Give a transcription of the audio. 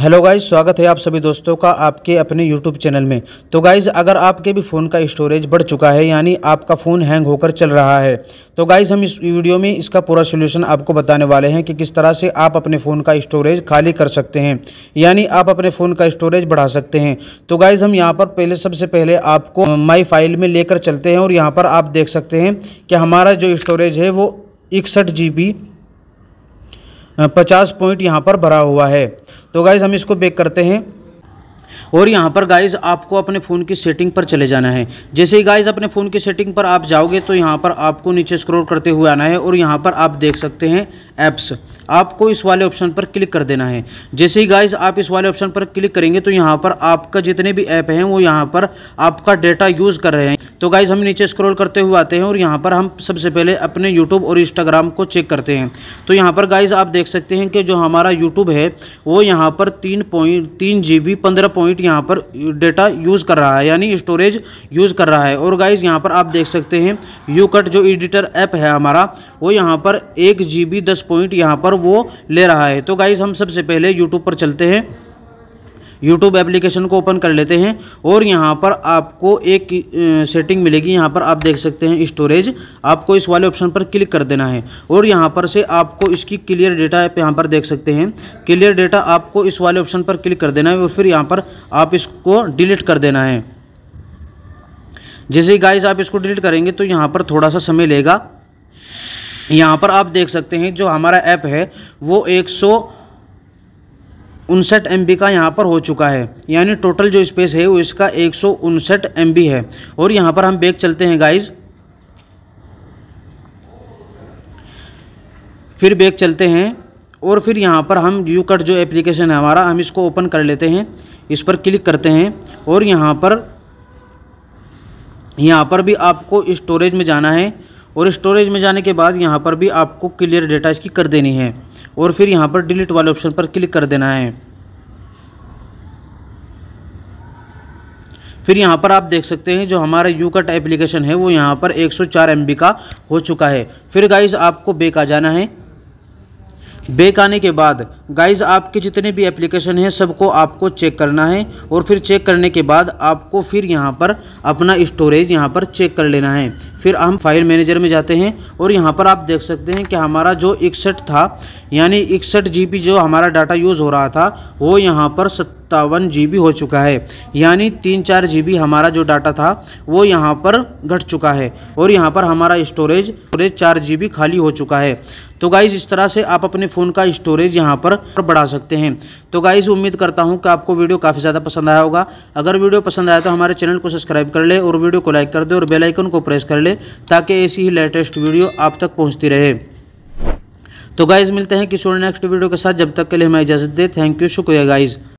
hello guys स्वागत है आप सभी दोस्तों का आपके अपने यूट्यूब चैनल में तो गाइस अगर आपके भी फ़ोन का स्टोरेज बढ़ चुका है यानी आपका फ़ोन हैंग होकर चल रहा है तो गाइस हम इस वीडियो में इसका पूरा सोल्यूशन आपको बताने वाले हैं कि किस तरह से आप अपने फ़ोन का स्टोरेज खाली कर सकते हैं यानी आप अपने फ़ोन का स्टोरेज बढ़ा सकते हैं तो गाइज़ हम यहाँ पर पहले सबसे पहले आपको माई फाइल में लेकर चलते हैं और यहाँ पर आप देख सकते हैं कि हमारा जो स्टोरेज है वो इकसठ जी पचास पॉइंट यहाँ पर भरा हुआ है तो गाइज़ हम इसको बेक करते हैं और यहाँ पर गाइज़ आपको अपने फ़ोन की सेटिंग पर चले जाना है जैसे ही गाइज़ अपने फ़ोन की सेटिंग पर आप जाओगे तो यहाँ पर आपको नीचे स्क्रॉल करते हुए आना है और यहाँ पर आप देख सकते हैं ऐप्स आपको इस वाले ऑप्शन पर क्लिक कर देना है जैसे ही गाइस आप इस वाले ऑप्शन पर क्लिक करेंगे तो यहाँ पर आपका जितने भी ऐप हैं वो यहाँ पर आपका डेटा यूज़ कर रहे हैं तो गाइस हम नीचे स्क्रॉल करते हुए आते हैं और यहाँ पर हम सबसे पहले अपने यूट्यूब और इंस्टाग्राम को चेक करते हैं तो यहाँ पर गाइज आप देख सकते हैं कि जो हमारा यूट्यूब है वो यहाँ पर तीन पॉइंट तीन जी बी पंद्रह पॉइंट यहाँ पर डेटा यूज़ कर रहा है यानी स्टोरेज यूज़ कर रहा है और गाइज यहाँ पर आप देख सकते हैं यू जो एडिटर ऐप है हमारा वो यहाँ पर एक जी बी दस पॉइंट यहाँ पर वो ले रहा है तो गाइज हम सबसे पहले यूट्यूब पर चलते हैं YouTube एप्लीकेशन को ओपन कर लेते हैं और यहाँ पर आपको एक सेटिंग मिलेगी यहाँ पर आप देख सकते हैं स्टोरेज आपको इस वाले ऑप्शन पर क्लिक कर देना है और यहाँ पर से आपको इसकी क्लियर डेटा यहाँ पर देख सकते हैं क्लियर डेटा आपको इस वाले ऑप्शन पर क्लिक कर देना है और फिर यहाँ पर आप इसको डिलीट कर देना है जैसे गाइस आप इसको डिलीट करेंगे तो यहाँ पर थोड़ा सा समय लेगा यहाँ पर आप देख सकते हैं जो हमारा ऐप है वो एक सौ उनसठ एम का यहाँ पर हो चुका है यानी टोटल जो स्पेस है वो इसका एक सौ उनसठ एम है और यहाँ पर हम बैग चलते हैं गाइज़ फिर बैग चलते हैं और फिर यहाँ पर हम यू कट जो एप्लीकेशन है हमारा हम इसको ओपन कर लेते हैं इस पर क्लिक करते हैं और यहाँ पर यहाँ पर भी आपको स्टोरेज में जाना है और स्टोरेज में जाने के बाद यहाँ पर भी आपको क्लियर डेटा इसकी कर देनी है और फिर यहाँ पर डिलीट वाले ऑप्शन पर क्लिक कर देना है फिर यहाँ पर आप देख सकते हैं जो हमारा यू कट एप्लीकेशन है वो यहाँ पर 104 एमबी का हो चुका है फिर गाइस आपको बेक आ जाना है बेक आने के बाद गाइज आपके जितने भी एप्लीकेशन हैं सबको आपको चेक करना है और फिर चेक करने के बाद आपको फिर यहाँ पर अपना स्टोरेज यहाँ पर चेक कर लेना है फिर हम फाइल मैनेजर में जाते हैं और यहाँ पर आप देख सकते हैं कि हमारा जो इकसठ था यानी इकसठ जी जो हमारा डाटा यूज़ हो रहा था वो यहाँ पर सत्तावन जी हो चुका है यानी तीन चार जी हमारा जो डाटा था वो यहाँ पर घट चुका है और यहाँ पर हमारा स्टोरेज स्टोरेज चार जी खाली हो चुका है तो गाइज़ इस तरह से आप अपने फ़ोन का स्टोरेज यहाँ पर और बढ़ा सकते हैं तो गाइज़ उम्मीद करता हूँ कि आपको वीडियो काफ़ी ज़्यादा पसंद आया होगा अगर वीडियो पसंद आया तो हमारे चैनल को सब्सक्राइब कर ले और वीडियो को लाइक कर दे और बेलाइकन को प्रेस कर ले ताकि ऐसी ही लेटेस्ट वीडियो आप तक पहुँचती रहे तो गाइज़ मिलते हैं किसी और नेक्स्ट वीडियो के साथ जब तक के लिए हमें इजाज़त दे थैंक यू शुक्रिया गाइज़